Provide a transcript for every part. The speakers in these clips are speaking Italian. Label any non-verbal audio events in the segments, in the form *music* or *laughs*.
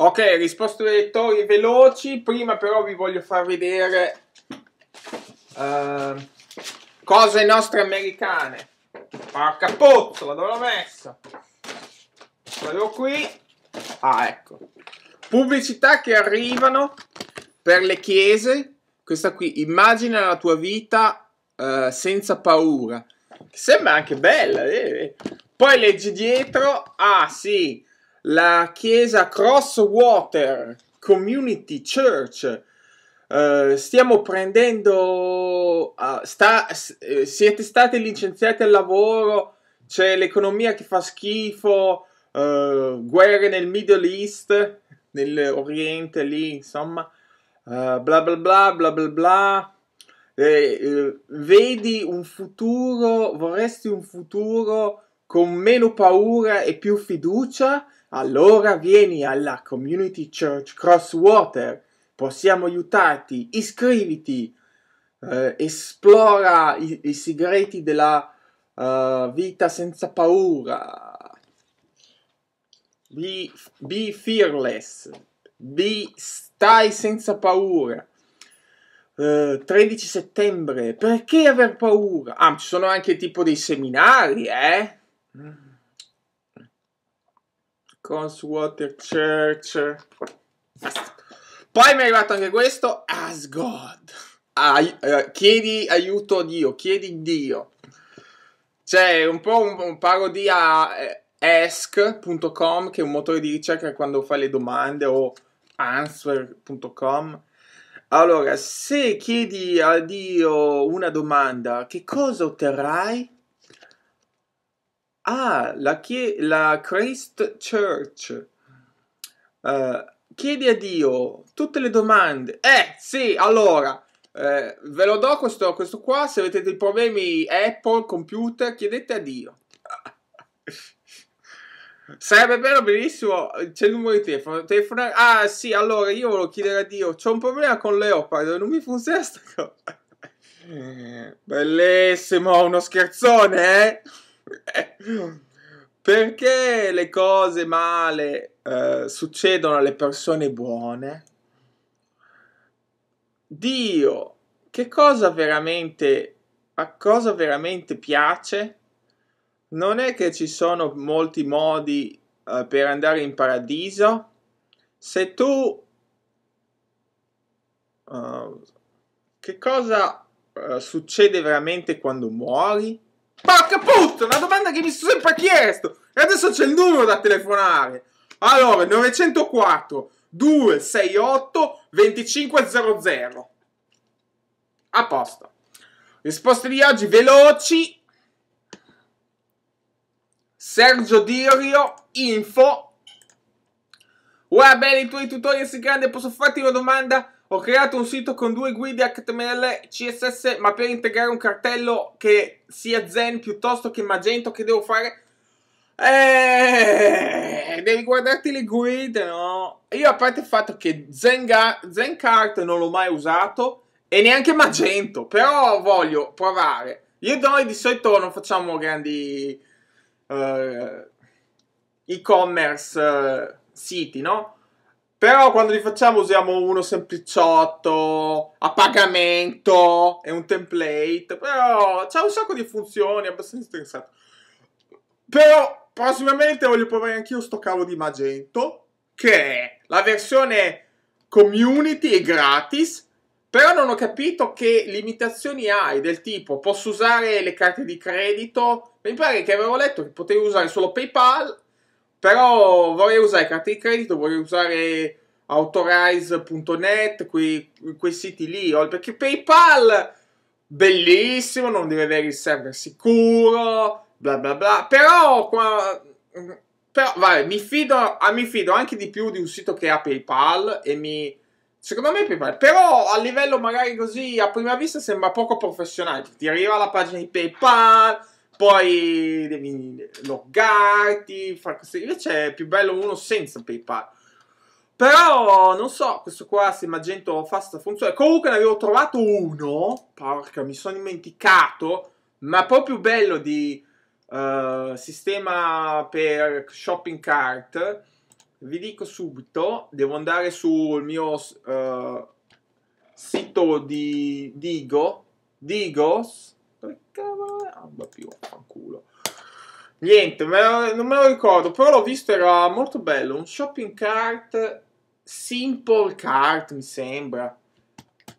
Ok, risposto ai lettori veloci. Prima però vi voglio far vedere uh, cose nostre americane. Porca pozzola, dove l'ho messa? Quello qui. Ah, ecco. Pubblicità che arrivano per le chiese. Questa qui, immagina la tua vita uh, senza paura. Sembra anche bella. Eh. Poi leggi dietro. Ah, sì la chiesa Crosswater Community Church. Uh, stiamo prendendo. Uh, sta, eh, siete stati licenziati al lavoro, c'è l'economia che fa schifo, eh, guerre nel Middle East, nell'Oriente lì, insomma, bla bla bla bla bla bla. Eh, eh, vedi un futuro, vorresti un futuro con meno paura e più fiducia? Allora vieni alla Community Church Crosswater, possiamo aiutarti, iscriviti, eh, esplora i, i, segreti della uh, vita senza paura. Be, be fearless, be, stai senza paura. Uh, eh, 13 settembre, perché aver paura? Ah, ci sono anche tipo dei seminari, eh? Conswater Church. Poi mi è arrivato anche questo. As God. Ai, eh, chiedi aiuto a Dio, chiedi Dio. C'è un po' un, un parodia eh, ask.com che è un motore di ricerca quando fai le domande o answer.com. Allora, se chiedi a Dio una domanda, che cosa otterrai? Ah, la, chie- la Christ Church eh, chiede a Dio tutte le domande. Eh, sì, allora, eh, ve lo do questo, questo qua, se avete dei problemi Apple, computer, chiedete a Dio. *laughs* Sarebbe bello, benissimo. C'è il numero di telefono. Telefonare. Ah, sì, allora io volevo chiedere a Dio. C'ho un problema con Leopard. Non mi funziona questa cosa. *laughs* Bellissimo, uno scherzone, eh? *laughs* perché le cose male eh, succedono alle persone buone? Dio, che cosa veramente, a cosa veramente piace? Non è che ci sono molti modi eh, per andare in paradiso? Se tu... Uh, che cosa uh, succede veramente quando muori? Porca puttana, una domanda che mi sono sempre chiesto. E adesso c'è il numero da telefonare. Allora, 904 268 2500. A posto. Risposte di oggi veloci. Sergio Dirio, info. Guarda bene i tuoi tutorial, si grande, posso farti una domanda? Ho creato un sito con due guide HTML CSS, ma per integrare un cartello che sia Zen piuttosto che Magento, che devo fare? Eh, devi guardarti le guide, no? Io a parte il fatto che Zenga, Zencart non l'ho mai usato e neanche Magento, però voglio provare. Io e noi di solito non facciamo grandi uh, e-commerce uh, siti, no? Però quando li facciamo usiamo uno sempliciotto, a pagamento, è un template, però c'ha un sacco di funzioni, è abbastanza interessante. Però prossimamente voglio provare anch'io sto cavo di Magento, che è la versione community e gratis, però non ho capito che limitazioni hai del tipo posso usare le carte di credito, mi pare che avevo letto che potevi usare solo PayPal però vorrei usare carte di credito, vorrei usare authorize.net, quei, quei siti lì, perché PayPal bellissimo, non deve avere il server sicuro, bla bla bla. Però, qua, però vabbè, mi fido, ah, mi fido anche di più di un sito che ha PayPal e mi... Secondo me PayPal, però a livello magari così a prima vista sembra poco professionale. Ti arriva la pagina di PayPal, poi devi loggarti, far queste... invece è più bello uno senza PayPal. Però non so, questo qua se Magento fa sta funzione. Comunque ne avevo trovato uno, porca, mi sono dimenticato, ma proprio bello di uh, sistema per shopping cart. Vi dico subito, devo andare sul mio uh, sito di Digo, Digos, perché non va più, fanculo. Niente, me lo, non me lo ricordo, però l'ho visto, era molto bello. Un shopping cart, simple cart mi sembra.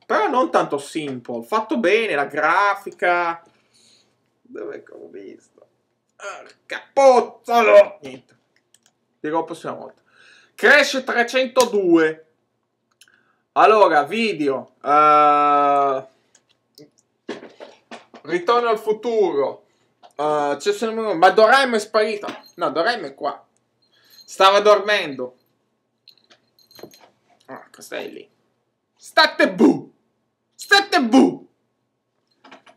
Però non tanto simple, fatto bene, la grafica. Dove che ho visto? Porca pozzolo! Niente, dirò prossima volta. Crash 302. Allora, video. Uh... Ritorno al futuro. Uh, c'è sempre... Ma Doraemon è sparito. No, Doraemon è qua. Stava dormendo. Ah, cos'è lì? State bu! State bu!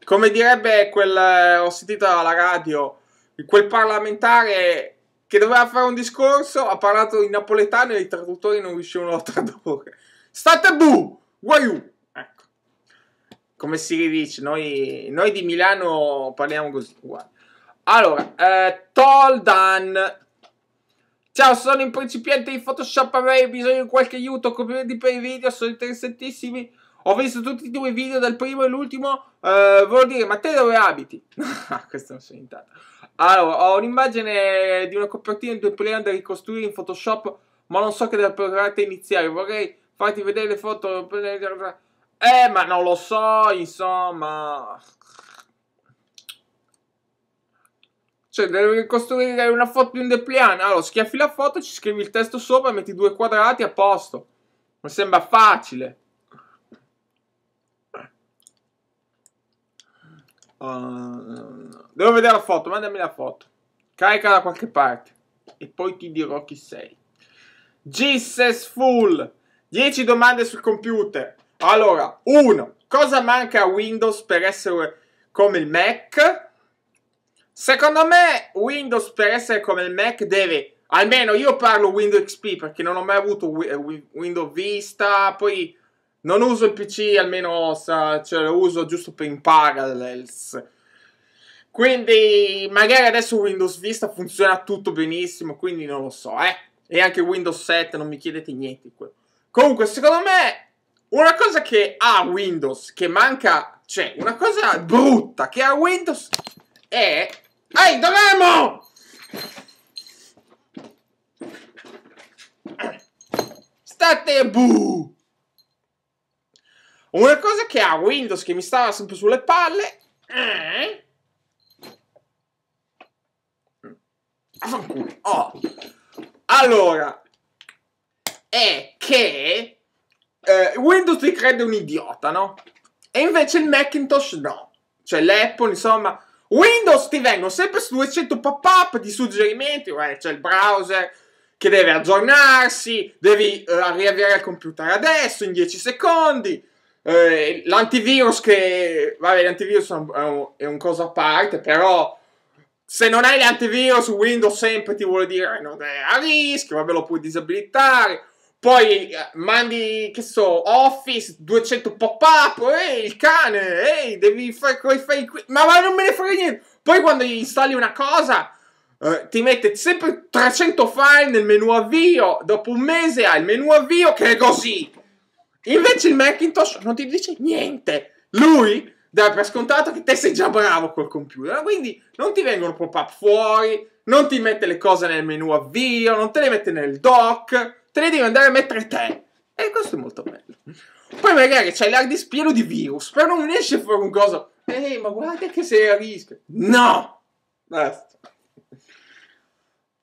Come direbbe quel... Eh, ho sentito alla radio, quel parlamentare che doveva fare un discorso, ha parlato in napoletano e i traduttori non riuscivano a tradurre. State bu! Guaiù! come si dice, noi, noi, di Milano parliamo così, uguale. Allora, eh, Toldan. Ciao, sono un principiante di Photoshop, avrei bisogno di qualche aiuto, complimenti per i video, sono interessantissimi. Ho visto tutti i due video, dal primo e l'ultimo. Eh, volevo dire, ma te dove abiti? *laughs* Ah, Questo non sono intanto. Allora, ho un'immagine di una copertina di due player da ricostruire in Photoshop, ma non so che dal programma iniziare. Vorrei farti vedere le foto. Eh, ma non lo so, insomma. Cioè, devi costruire una foto di un depliant. Allora, schiaffi la foto, ci scrivi il testo sopra, metti due quadrati a posto. Mi sembra facile. Uh, devo vedere la foto, mandami la foto. Carica da qualche parte. E poi ti dirò chi sei. Jesus Fool. 10 domande sul computer. Allora, uno, cosa manca a Windows per essere come il Mac? Secondo me Windows per essere come il Mac deve, almeno io parlo Windows XP perché non ho mai avuto eh, Windows Vista, poi non uso il PC, almeno cioè, lo uso giusto per in Parallels. Quindi magari adesso Windows Vista funziona tutto benissimo, quindi non lo so, eh. E anche Windows 7, non mi chiedete niente. Comunque, secondo me una cosa che ha Windows, che manca... Cioè, una cosa brutta che ha Windows è... Ehi, dov'emo? State bu! Una cosa che ha Windows che mi stava sempre sulle palle... Eh? Oh. Allora, è che eh, Windows ti crede un idiota, no? E invece il Macintosh no. Cioè l'Apple, insomma, Windows ti vengono sempre su 200 pop-up di suggerimenti, eh, c'è il browser che deve aggiornarsi, devi eh, riavviare il computer adesso in 10 secondi, eh, l'antivirus che... vabbè l'antivirus è un, è un, cosa a parte, però se non hai l'antivirus Windows sempre ti vuole dire eh, non è a rischio, vabbè lo puoi disabilitare, poi eh, mandi, che so, Office, 200 pop-up, ehi, il cane, ehi, devi fare, fai qui, ma, ma non me ne frega niente. Poi quando gli installi una cosa, eh, ti mette sempre 300 file nel menu avvio, dopo un mese hai il menu avvio che è così. Invece il Macintosh non ti dice niente. Lui dà per scontato che te sei già bravo col computer, quindi non ti vengono pop-up fuori, non ti mette le cose nel menu avvio, non te le mette nel dock te ne devi andare a mettere te. E questo è molto bello. Poi magari c'hai l'hard disk pieno di virus, però non a fare un coso. Ehi, ma guarda che sei a rischio. No! Basta.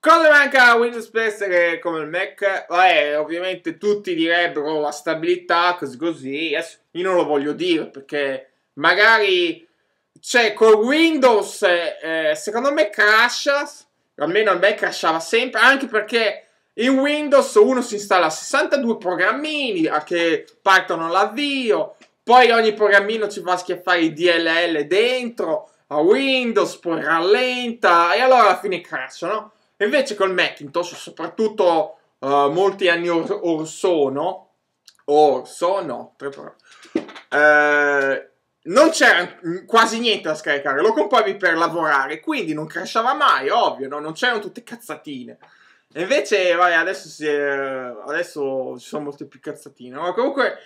Cosa manca a Windows per essere come il Mac? Vabbè, ovviamente tutti direbbero la stabilità, così così. Adesso io non lo voglio dire perché magari... Cioè, con Windows, eh, secondo me crasha, almeno a me crashava sempre, anche perché in Windows uno si installa 62 programmini che partono all'avvio, poi ogni programmino ci va a schiaffare i DLL dentro a Windows, poi rallenta e allora alla fine crashano. Invece col Macintosh, soprattutto uh, molti anni or, or sono, or sono, tre parole, uh, non c'era quasi niente da scaricare, lo compravi per lavorare, quindi non crashava mai, ovvio, no? non c'erano tutte cazzatine. E invece, vai, adesso, si è, adesso ci sono molte più cazzatine. Ma comunque,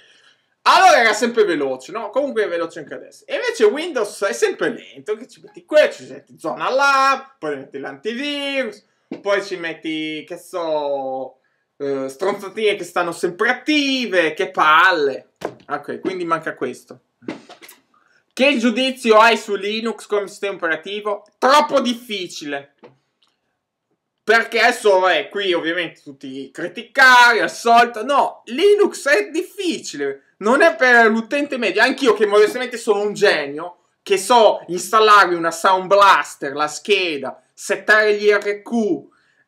allora era sempre veloce, no? Comunque è veloce anche adesso. E invece Windows è sempre lento, che ci metti qui, ci metti zona là, poi metti l'antivirus, poi ci metti, che so, eh, stronzatine che stanno sempre attive, che palle. Ok, quindi manca questo. Che giudizio hai su Linux come sistema operativo? Troppo difficile. Perché adesso, vabbè, qui ovviamente tutti criticare, assolto. No, Linux è difficile. Non è per l'utente medio. Anch'io, che modestamente sono un genio, che so installarmi una Sound Blaster, la scheda, settare gli RQ,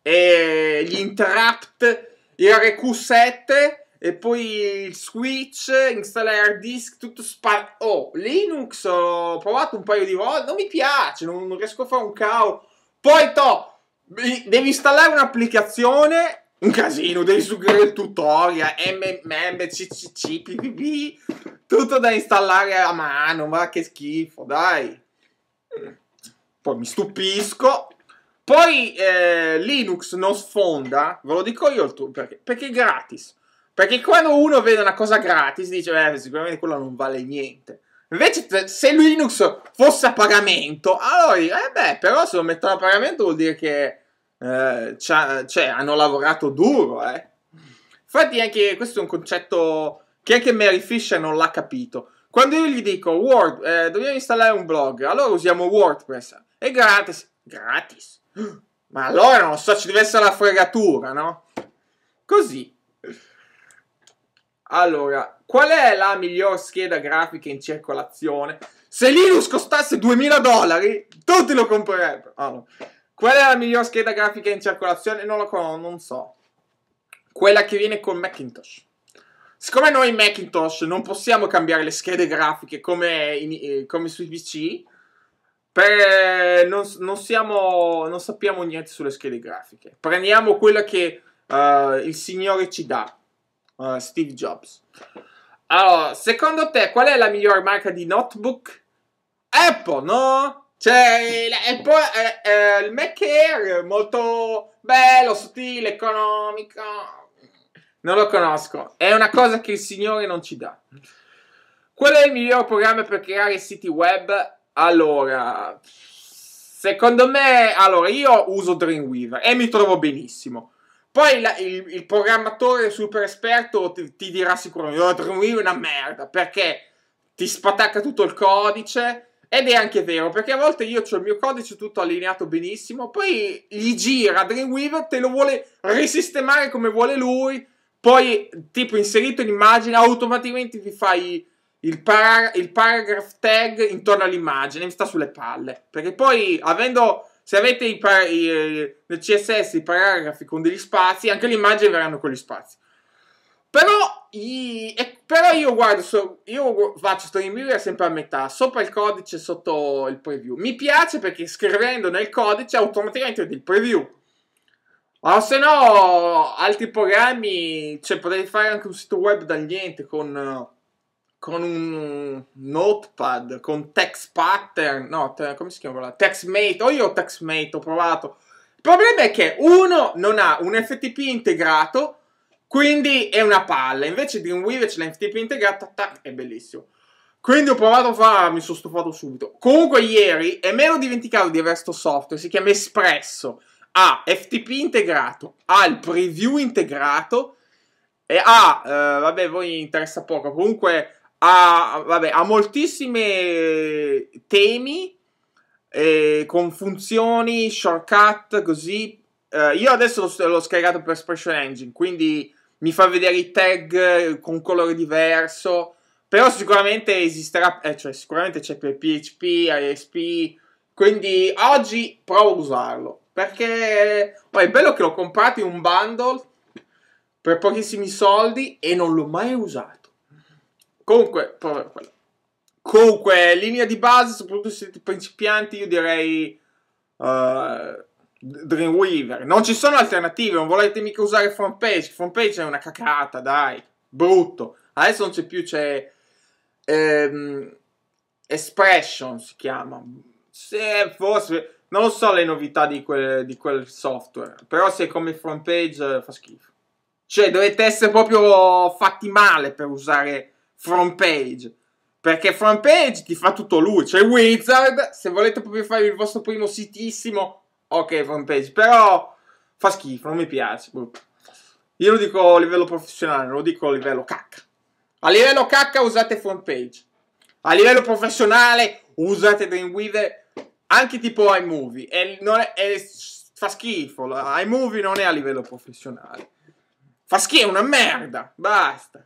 e gli interrupt, RQ7 e poi il switch, installare hard disk, tutto spazio. Oh, Linux ho provato un paio di volte, non mi piace, non, non riesco a fare un cavo. Poi to, Devi installare un'applicazione un casino, devi seguire il tutorial, MMM, CCC, PPP, tutto da installare a mano, ma che schifo, dai. Poi mi stupisco. Poi eh, Linux non sfonda, ve lo dico io il tuo, perché, perché è gratis. Perché quando uno vede una cosa gratis dice, beh, sicuramente quella non vale niente. Invece, se Linux fosse a pagamento, allora eh beh, però se lo mettono a pagamento vuol dire che eh, cioè, hanno lavorato duro, eh. Infatti, anche questo è un concetto che anche Mary Fisher non l'ha capito. Quando io gli dico, Word, eh, dobbiamo installare un blog, allora usiamo WordPress, è gratis. Gratis? *gasps* Ma allora, non lo so, ci deve essere la fregatura, no? Così. Allora, Qual è la miglior scheda grafica in circolazione? Se Linux costasse 2000 dollari, tutti lo comprerebbero. Oh, no. Qual è la miglior scheda grafica in circolazione? Non lo conosco, non so. Quella che viene con Macintosh. Siccome noi in Macintosh non possiamo cambiare le schede grafiche come, in, eh, come sui PC, per, eh, non, non, siamo, non, sappiamo niente sulle schede grafiche. Prendiamo quella che uh, il Signore ci dà, uh, Steve Jobs. Allora, secondo te qual è la miglior marca di notebook? Apple, no? Cioè, Apple, eh, eh, il Mac Air, molto bello, sottile, economico. Non lo conosco. È una cosa che il Signore non ci dà. Qual è il miglior programma per creare siti web? Allora, secondo me, allora, io uso Dreamweaver e mi trovo benissimo. Poi la, il, il, programmatore super esperto ti, ti dirà sicuramente: oh, Dreamweaver è una merda perché ti spatacca tutto il codice. Ed è anche vero, perché a volte io ho il mio codice tutto allineato benissimo, poi gli gira Dreamweaver, te lo vuole risistemare come vuole lui, poi tipo inserito in immagine automaticamente ti fai il, par- il paragraph tag intorno all'immagine, mi sta sulle palle. Perché poi, avendo se avete i par- i, nel CSS i paragrafi con degli spazi, anche le immagini verranno con gli spazi. Però, i, eh, però io guardo, so, io faccio Story Mirror sempre a metà, sopra il codice, sotto il preview. Mi piace perché scrivendo nel codice automaticamente vedo il preview. O se no, altri programmi, cioè potete fare anche un sito web dal niente con con un notepad, con text pattern, no, te, come si chiama? TextMate, o oh, io TextMate ho provato. Il problema è che uno non ha un FTP integrato, quindi è una palla. Invece di un Weaver c'è l'FTP integrato tac, è bellissimo. Quindi ho provato a farla, mi sono stufato subito. Comunque ieri, e me l'ho dimenticato di avere sto software, si chiama Espresso. Ha FTP integrato, ha il preview integrato, e ha, eh, vabbè, voi interessa poco, comunque ha, vabbè, ha moltissimi temi eh, con funzioni, shortcut, così. Eh, io adesso l'ho, l'ho, scaricato per Expression Engine, quindi mi fa vedere i tag eh, con colore diverso. Però sicuramente esisterà, eh, cioè sicuramente c'è per PHP, ISP, quindi oggi provo a usarlo. Perché oh, è bello che l'ho comprato in un bundle per pochissimi soldi e non l'ho mai usato. Comunque, povero quello. Comunque, linea di base, soprattutto se siete principianti, io direi uh, Dreamweaver. Non ci sono alternative, non volete mica usare Front Page. Front Page è una cacata, dai, brutto. Adesso non c'è più, c'è ehm, Expression, si chiama. Se forse, non so le novità di quel, di quel software, però se è come Front Page eh, fa schifo. Cioè, dovete essere proprio fatti male per usare front page. Perché front page ti fa tutto lui. C'è cioè Wizard, se volete proprio fare il vostro primo sitissimo, ok front page. Però fa schifo, non mi piace. Boh. Io lo dico a livello professionale, non lo dico a livello cacca. A livello cacca usate front page. A livello professionale usate Dreamweaver anche tipo iMovie. E non è, è, fa schifo, iMovie non è a livello professionale. Fa schifo, è una merda. Basta.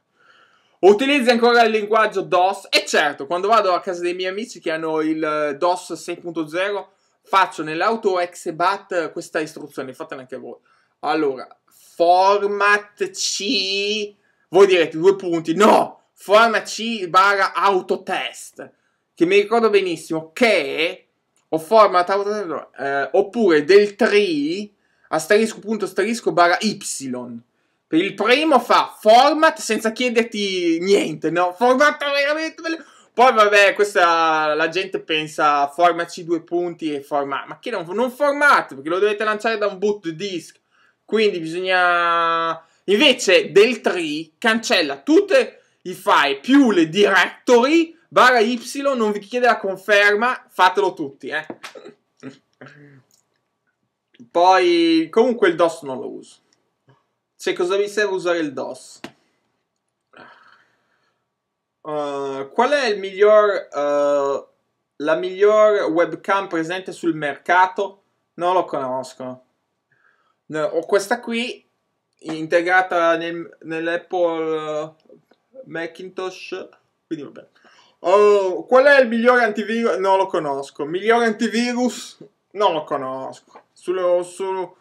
Utilizzi ancora il linguaggio DOS e certo, quando vado a casa dei miei amici che hanno il eh, DOS 6.0, faccio nell'auto exebat eh, questa istruzione, fatela anche voi. Allora, format C, voi direte due punti, no, format C barra autotest, che mi ricordo benissimo che ho format autotest, eh, oppure del tree asterisco punto asterisco barra y per il primo fa format senza chiederti niente, no? Format veramente... Poi vabbè, questa la gente pensa formaci due punti e format. Ma che non, non format, perché lo dovete lanciare da un boot disk. Quindi bisogna... Invece del tree cancella tutti i file più le directory barra y, non vi chiede la conferma, fatelo tutti, eh. Poi comunque il DOS non lo uso. Se cioè, cosa mi serve usare il DOS? Uh, qual è miglior, uh, la miglior webcam presente sul mercato? Non lo conosco. No, ho questa qui integrata nel, nell'Apple eh, Macintosh. Quindi vabbè. Oh, qual è il migliore antivirus? Non lo conosco. Migliore antivirus? Non lo conosco. Sul, sul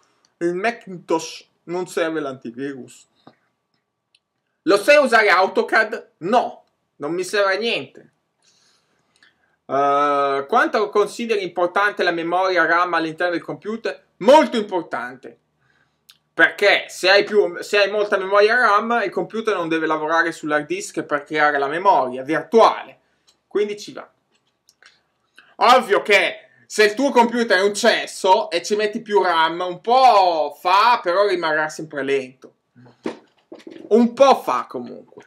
Macintosh non serve l'antivirus. Lo sai usare AutoCAD? No, non mi serve a niente. Uh, quanto consideri importante la memoria RAM all'interno del computer? Molto importante. Perché se hai, più, se hai molta memoria RAM, il computer non deve lavorare sull'hard disk per creare la memoria virtuale. Quindi ci va. Ovvio che se il tuo computer è un cesso e ci metti più RAM, un po' fa, però rimarrà sempre lento. Un po' fa comunque.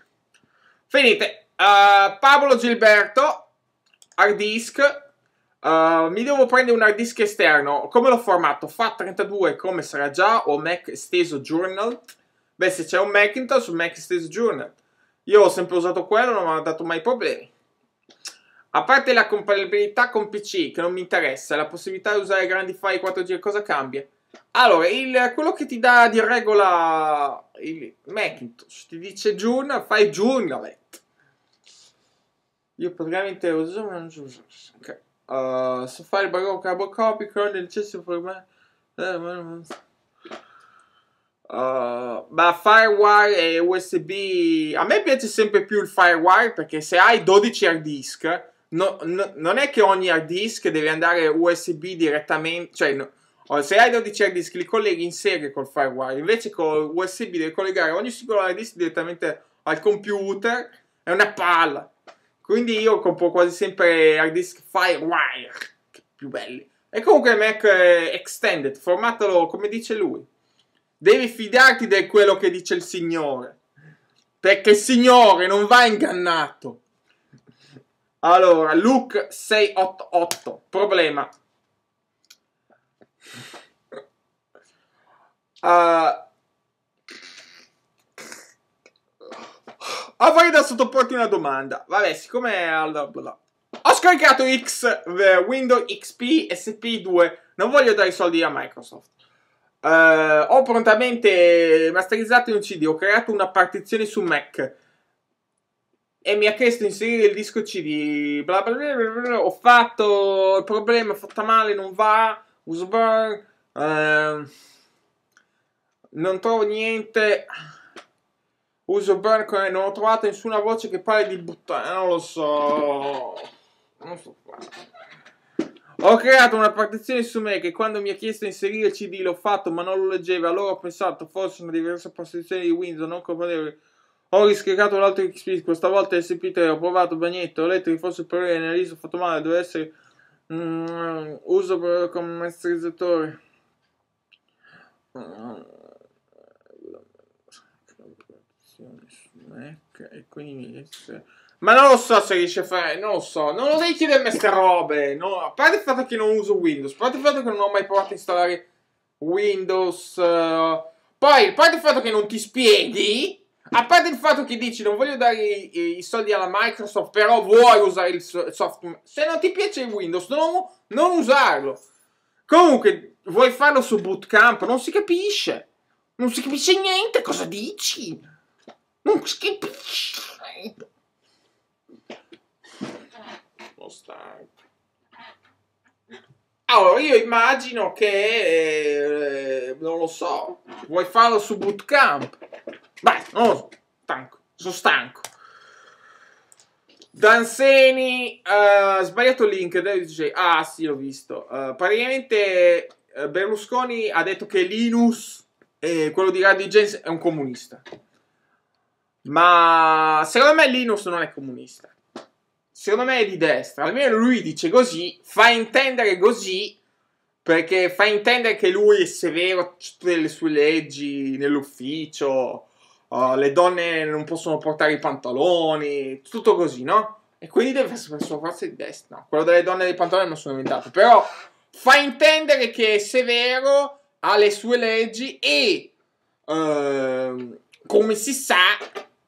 Finite. Uh, Pablo Gilberto, hard disk. Uh, mi devo prendere un hard disk esterno. Come l'ho formato? Fa 32 come sarà già o Mac esteso journal? Beh, se c'è un Macintosh, Mac esteso journal. Io ho sempre usato quello, non mi ha dato mai problemi. A parte la compatibilità con PC, che non mi interessa, la possibilità di usare grandi file 4G, cosa cambia? Allora, il, quello che ti dà di regola il Macintosh, ti dice June, fai Junelet. Io praticamente uso... Okay. Uh, so fare il barocco capo copy, current necessary for me... Eh, uh, ma Firewire e USB a me piace sempre più il Firewire perché se hai 12 hard disk no, no, non è che ogni hard disk deve andare USB direttamente, cioè no, se hai 12 hard disk li colleghi in serie col firewire, invece con USB devi collegare ogni singolo hard disk direttamente al computer, è una palla. Quindi io compro quasi sempre hard disk firewire, che più belli. E comunque Mac eh, Extended, formatelo come dice lui. Devi fidarti di quello che dice il Signore. Perché il Signore non va ingannato. Allora, Luke 688. Problema. Uh, ah. avrei ah, da sottoporti una domanda. Vabbè, siccome Ho scaricato X, eh, Windows XP SP2. Non voglio dare i soldi a Microsoft. Uh, ho prontamente masterizzato in un CD. Ho creato una partizione su Mac e mi ha chiesto di inserire il disco CD. Bla bla bla, bla ho fatto il problema, è fatta male, non va. Usbar, eh, non trovo niente. Uso burn, non ho trovato nessuna voce che parli di buttare. Eh, non lo so. Non so ho creato una partizione su me che quando mi ha chiesto di inserire il CD l'ho fatto, ma non lo leggeva. Allora ho pensato, forse una diversa partizione di Windows non comprendeva ho riscaricato l'altro XP, questa volta SP3, ho provato bagnetto, ho letto che fosse superiore, analizzo, ho fatto male, deve essere mm, uso per, come masterizzatore. E quindi ma non lo so se riesce a fare, non lo so, non lo devi chiedermi queste robe, eh, no, a parte il fatto che non uso Windows, a parte il fatto che non ho mai provato a installare Windows, uh, poi a parte il fatto che non ti spieghi, a parte il fatto che dici non voglio dare i, i soldi alla Microsoft, però vuoi usare il software. Se non ti piace il Windows, non, non usarlo. Comunque, vuoi farlo su Bootcamp? Non si capisce. Non si capisce niente. Cosa dici? Non si capisce. Sono stanco. Allora, io immagino che, eh, non lo so, vuoi farlo su bootcamp? Beh, non lo so, stanco, sono stanco. Danseni, uh, sbagliato il link, David ah sì, l'ho visto. Uh, praticamente eh, Berlusconi ha detto che Linus, eh, quello di Radio Gens, è un comunista. Ma secondo me Linus non è comunista secondo me è di destra, almeno lui dice così, fa intendere così, perché fa intendere che lui è severo, tutte le sue leggi nell'ufficio, uh, le donne non possono portare i pantaloni, tutto così, no? E quindi deve essere per sua forza di destra. No, quello delle donne dei pantaloni non sono inventato, però fa intendere che è severo, ha le sue leggi e, uh, come si sa,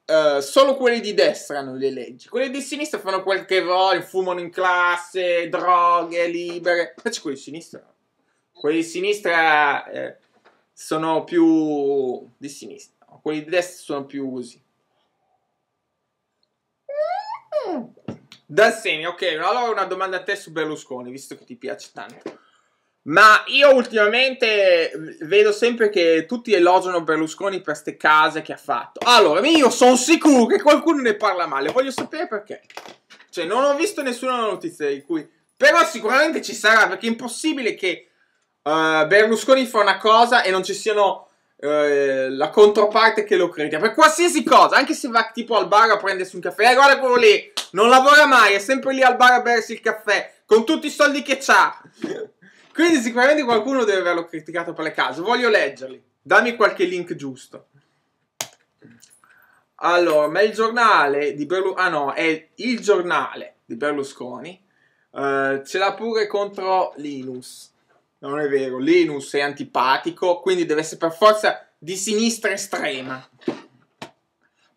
eh, solo quelli di destra hanno le leggi, quelli di sinistra fanno quel che vogliono, fumano in classe, droghe libere, invece quelli di sinistra quelli di sinistra eh, sono più di sinistra, quelli di destra sono più così. Mm. Dal segno, ok, allora una domanda a te su Berlusconi, visto che ti piace tanto. Ma io ultimamente vedo sempre che tutti elogiano Berlusconi per queste case che ha fatto. Allora, io sono sicuro che qualcuno ne parla male, voglio sapere perché. Cioè, non ho visto nessuna notizia di cui... Però sicuramente ci sarà, perché è impossibile che uh, Berlusconi fa una cosa e non ci siano uh, la controparte che lo creda. Per qualsiasi cosa, anche se va tipo al bar a prendersi un caffè, eh, guarda quello lì, non lavora mai, è sempre lì al bar a bersi il caffè, con tutti i soldi che ha. Quindi sicuramente qualcuno deve averlo criticato per le case. Voglio leggerli. Dammi qualche link giusto. Allora, ma il giornale di Berlusconi... Ah no, è il giornale di Berlusconi. Uh, ce l'ha pure contro Linus. Non è vero, Linus è antipatico, quindi deve essere per forza di sinistra estrema.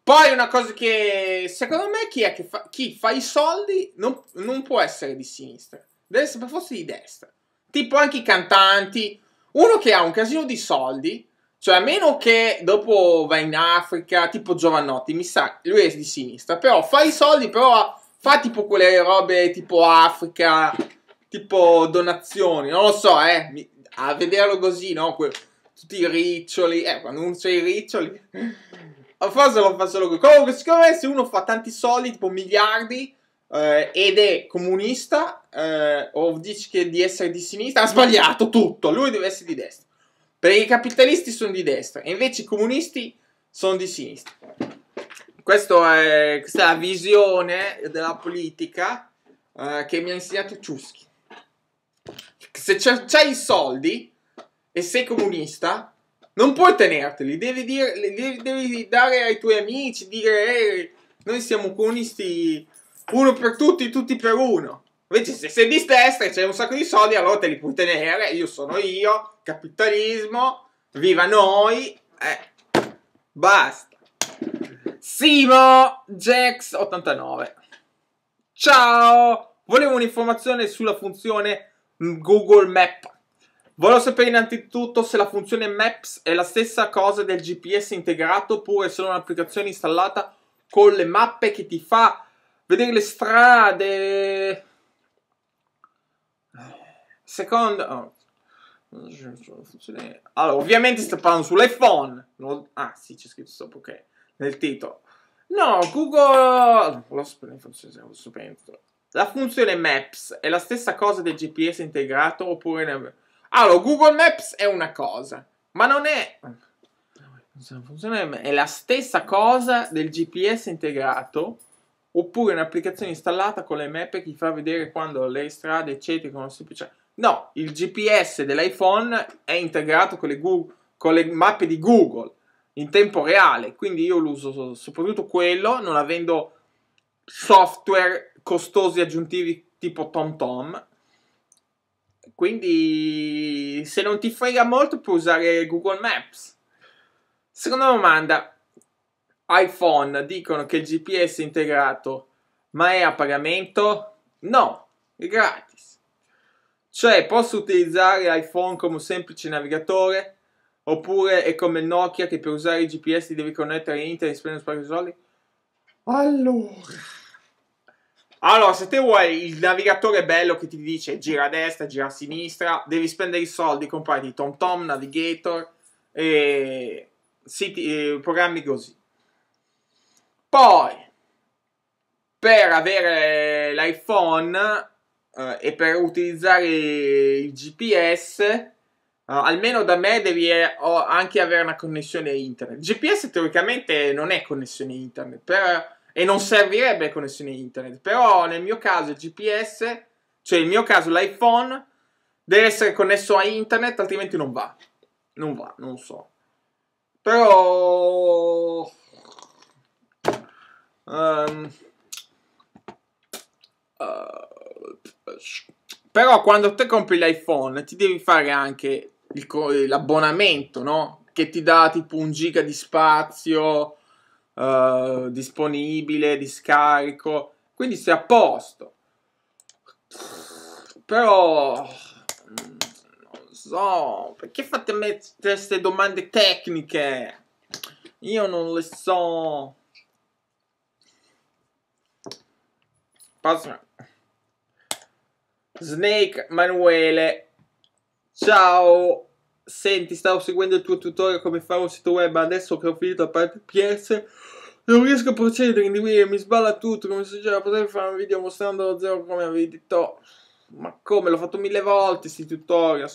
Poi una cosa che secondo me chi, fa, chi fa, i soldi non, non, può essere di sinistra, deve essere per forza di destra tipo anche i cantanti, uno che ha un casino di soldi, cioè a meno che dopo va in Africa, tipo Giovannotti, mi sa, lui è di sinistra, però fa i soldi, però fa tipo quelle robe tipo Africa, tipo donazioni, non lo so, eh, a vederlo così, no? Que- tutti i riccioli, eh, quando uno c'è i riccioli, *laughs* forse lo fa solo così. Comunque, secondo me se uno fa tanti soldi, tipo miliardi, eh, ed è comunista eh, o dici che di essere di sinistra, ha sbagliato tutto, lui deve essere di destra. Perché i capitalisti sono di destra e invece i comunisti sono di sinistra. È, questa è la visione della politica eh, che mi ha insegnato Ciuschi. Se c'hai i soldi e sei comunista, non puoi tenerteli, devi, dire, devi, devi dare ai tuoi amici, dire... Eh, noi siamo comunisti uno per tutti, tutti per uno. Invece se sei di destra e c'è un sacco di soldi, allora te li puoi tenere, io sono io, capitalismo, viva noi, eh, basta. Simo Jax 89. Ciao! Volevo un'informazione sulla funzione Google Map. Volevo sapere innanzitutto se la funzione Maps è la stessa cosa del GPS integrato oppure è solo un'applicazione installata con le mappe che ti fa vedere le strade. Secondo... Oh. Allora, ovviamente sto parlando sull'iPhone. No, ah, sì, c'è scritto sopra, ok. Nel titolo. No, Google... La funzione Maps è la stessa cosa del GPS integrato oppure... Ne... Allora, Google Maps è una cosa, ma non è... È la stessa cosa del GPS integrato oppure un'applicazione installata con le mappe che fa vedere quando le strade eccetera con semplice... Cioè, no, il GPS dell'iPhone è integrato con le, Google, con le, mappe di Google in tempo reale quindi io lo uso soprattutto quello non avendo software costosi aggiuntivi tipo TomTom quindi se non ti frega molto puoi usare Google Maps seconda domanda iPhone dicono che il GPS è integrato, ma è a pagamento? No, è gratis. Cioè, posso utilizzare iPhone come un semplice navigatore? Oppure è come Nokia che per usare il GPS ti devi connettere a internet e spendere un po' soldi? Allora... Allora, se te vuoi il navigatore bello che ti dice gira a destra, gira a sinistra, devi spendere i soldi, comprarti TomTom, Navigator e siti, eh, programmi così. Poi, per avere l'iPhone eh, e per utilizzare il GPS, Uh, eh, almeno da me devi eh, anche avere una connessione internet. GPS teoricamente non è connessione internet per, e non servirebbe connessione internet, però nel mio caso il GPS, cioè nel mio caso l'iPhone, deve essere connesso a internet, altrimenti non va. Non va, non so. Però Um, uh, però quando te compri l'iPhone ti devi fare anche il, l'abbonamento, no? Che ti dà tipo un giga di spazio uh, disponibile, di scarico. Quindi sei a posto. Però non so, perché fate a mettere queste domande tecniche? Io non le so. Snake Manuele. Ciao. Senti, stavo seguendo il tuo tutorial come fare un sito web, adesso che ho finito la parte PS non riesco a procedere, individuo, mi sballa tutto, come succede, potrei fare un video mostrando lo zero come avevi detto. Ma come, l'ho fatto mille volte questi tutorial.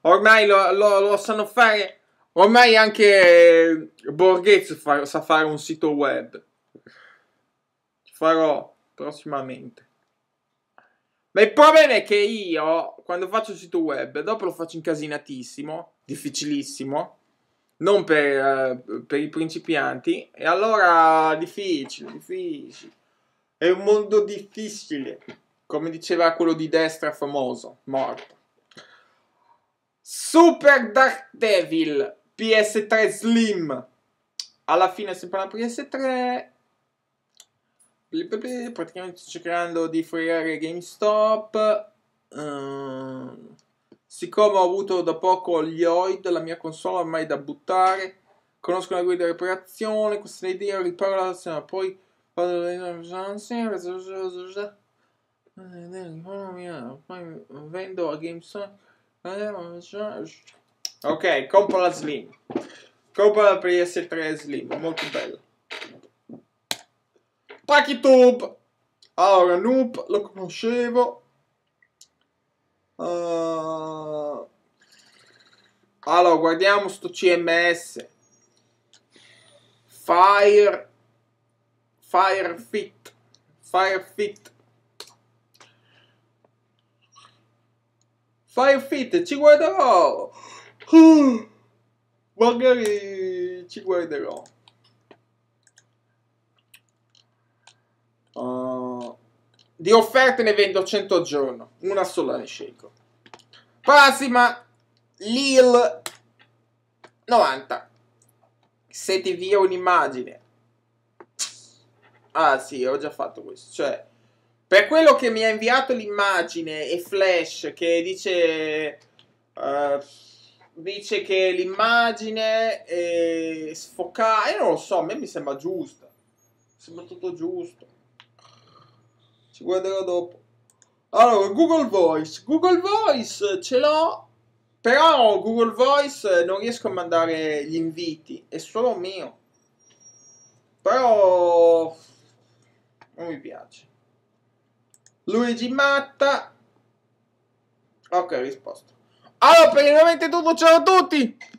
Ormai lo, lo, lo, sanno fare, ormai anche Borghezzo fa, sa fare un sito web. Farò prossimamente. Ma il problema è che io, quando faccio il sito web, dopo lo faccio incasinatissimo, difficilissimo, non per, eh, per i principianti, e allora difficile, difficile. È un mondo difficile, come diceva quello di destra famoso, morto. Super Dark Devil PS3 Slim. Alla fine è sempre la PS3 praticamente sto cercando di fregare GameStop. Uh, siccome ho avuto da poco gli OID, la mia console ormai da buttare, conosco la guida di reparazione, questa idea, riparo la azione, poi vado vendo a GameStop. Ok, compro la Slim. Compro la PS3 Slim, molto bella. Pakitub! Allora, Noop lo conoscevo. Uh... Allora, guardiamo sto CMS. Fire... Firefit. Firefit. Firefit, ci guarderò! Uh, *gasps* magari ci guarderò. Di offerte ne vendo 100 al giorno, una sola ne scelgo. Prossima, Lil 90. Se ti via un'immagine. Ah sì, ho già fatto questo, cioè... Per quello che mi ha inviato l'immagine e Flash che dice... Uh, dice che l'immagine è sfocata. Io eh, non lo so, a me mi sembra giusta. Sembra tutto giusto. Ci guarderò dopo. Allora, Google Voice. Google Voice ce l'ho, però Google Voice non riesco a mandare gli inviti, è solo mio. Però non mi piace. Luigi Matta. Ok, risposto. Allora, per il momento è tutto, ciao a tutti!